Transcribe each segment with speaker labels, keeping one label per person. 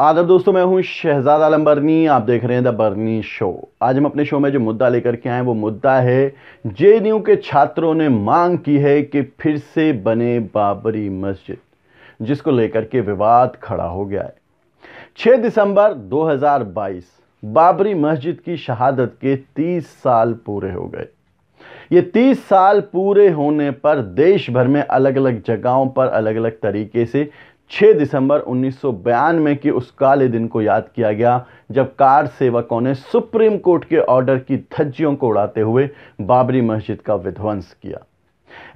Speaker 1: आदर दोस्तों मैं हूं शहजाद आलम बर्नी आप देख रहे हैं द बर्नी शो आज हम अपने शो में जो मुद्दा लेकर के आए वो मुद्दा है जे के छात्रों ने मांग की है कि फिर से बने बाबरी मस्जिद जिसको लेकर के विवाद खड़ा हो गया है 6 दिसंबर 2022 बाबरी मस्जिद की शहादत के 30 साल पूरे हो गए ये 30 साल पूरे होने पर देश भर में अलग अलग जगहों पर अलग अलग तरीके से 6 दिसंबर 1992 में के उस काले दिन को याद किया गया जब कार सेवकों ने सुप्रीम कोर्ट के ऑर्डर की धज्जियों को उड़ाते हुए बाबरी मस्जिद का विध्वंस किया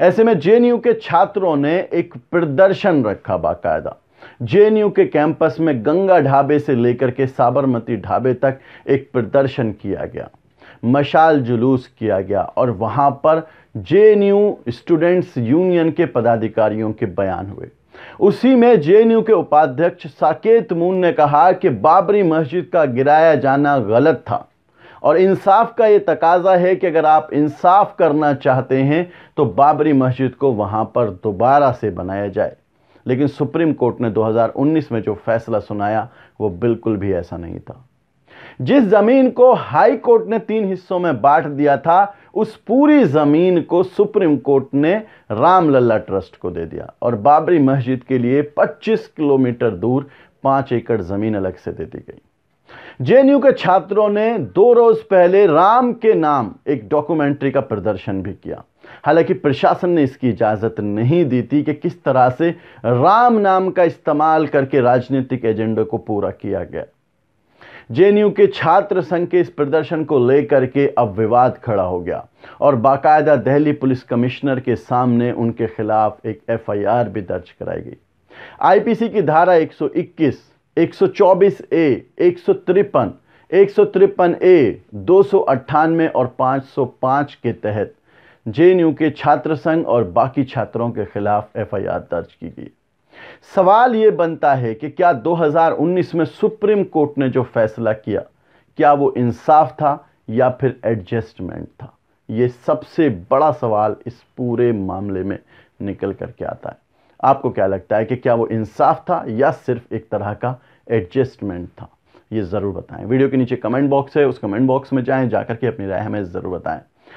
Speaker 1: ऐसे में जेएनयू के छात्रों ने एक प्रदर्शन रखा बाकायदा जेएनयू के कैंपस में गंगा ढाबे से लेकर के साबरमती ढाबे तक एक प्रदर्शन किया गया मशाल जुलूस किया गया और वहां पर जेएनयू स्टूडेंट्स यूनियन के पदाधिकारियों के बयान हुए उसी में जेएनयू के उपाध्यक्ष साकेत मून ने कहा कि बाबरी मस्जिद का गिराया जाना गलत था और इंसाफ का ये तकाजा है कि अगर आप इंसाफ करना चाहते हैं तो बाबरी मस्जिद को वहाँ पर दोबारा से बनाया जाए लेकिन सुप्रीम कोर्ट ने 2019 में जो फैसला सुनाया वो बिल्कुल भी ऐसा नहीं था जिस जमीन को हाई कोर्ट ने तीन हिस्सों में बांट दिया था उस पूरी जमीन को सुप्रीम कोर्ट ने रामलला ट्रस्ट को दे दिया और बाबरी मस्जिद के लिए 25 किलोमीटर दूर पांच एकड़ जमीन अलग से दे दी गई जेएनयू के छात्रों ने दो रोज पहले राम के नाम एक डॉक्यूमेंट्री का प्रदर्शन भी किया हालांकि प्रशासन ने इसकी इजाजत नहीं दी थी कि किस तरह से राम नाम का इस्तेमाल करके राजनीतिक एजेंडे को पूरा किया गया जेएनयू के छात्र संघ के इस प्रदर्शन को लेकर के अब विवाद खड़ा हो गया और बाकायदा दिल्ली पुलिस कमिश्नर के सामने उनके खिलाफ एक एफआईआर भी दर्ज कराई गई आईपीसी की धारा 121, 124 ए एक सौ तिरपन एक सौ तिरपन ए दो सौ अट्ठानवे और 505 के तहत जे के छात्र संघ और बाकी छात्रों के खिलाफ एफआईआर दर्ज की गई सवाल ये बनता है कि क्या 2019 में सुप्रीम कोर्ट ने जो फैसला किया क्या वो इंसाफ था या फिर एडजस्टमेंट था ये सबसे बड़ा सवाल इस पूरे मामले में निकल करके आता है आपको क्या लगता है कि क्या वो इंसाफ था या सिर्फ एक तरह का एडजस्टमेंट था ये ज़रूर बताएं वीडियो के नीचे कमेंट बॉक्स है उस कमेंट बॉक्स में जाएं जाकर के अपनी राय हमें ज़रूर बताएं